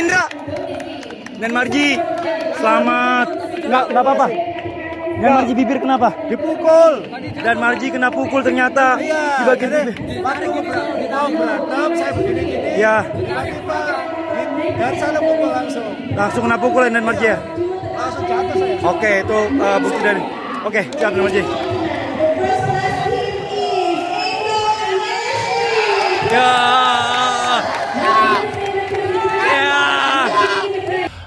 Indra dan Marji selamat nggak nggak apa-apa dan Marji bibir kenapa dipukul dan Marji kena pukul ternyata iya, di bagian bibir waktu kita berantem saya begini gini ya dan saya pukul langsung langsung kena pukul ya, dan Marji ya langsung jatuh saya oke itu uh, bukti dari oke siap dan Marji ya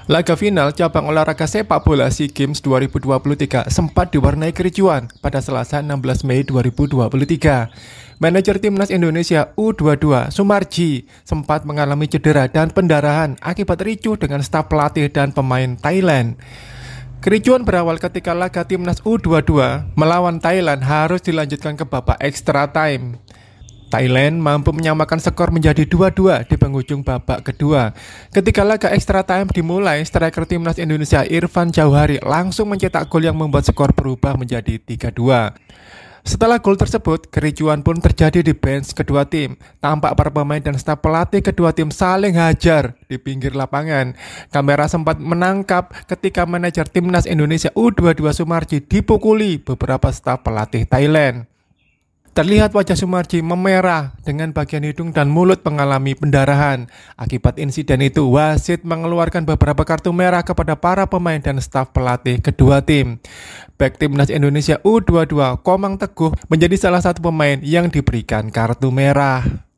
Laga final cabang olahraga sepak bola SEA Games 2023 sempat diwarnai kericuan pada Selasa 16 Mei 2023. Manajer Timnas Indonesia U22, Sumarji, sempat mengalami cedera dan pendarahan akibat ricuh dengan staf pelatih dan pemain Thailand. Kericuan berawal ketika laga Timnas U22 melawan Thailand harus dilanjutkan ke babak extra time. Thailand mampu menyamakan skor menjadi 2-2 di penghujung babak kedua. Ketika laga extra time dimulai, striker timnas Indonesia Irfan Jauhari langsung mencetak gol yang membuat skor berubah menjadi 3-2. Setelah gol tersebut, kericuan pun terjadi di bench kedua tim. Tampak para pemain dan staf pelatih kedua tim saling hajar di pinggir lapangan. Kamera sempat menangkap ketika manajer timnas Indonesia U22 Sumarji dipukuli beberapa staf pelatih Thailand. Terlihat wajah Sumarji memerah dengan bagian hidung dan mulut mengalami pendarahan. Akibat insiden itu, wasit mengeluarkan beberapa kartu merah kepada para pemain dan staf pelatih kedua tim. Back timnas Indonesia U22, Komang Teguh menjadi salah satu pemain yang diberikan kartu merah.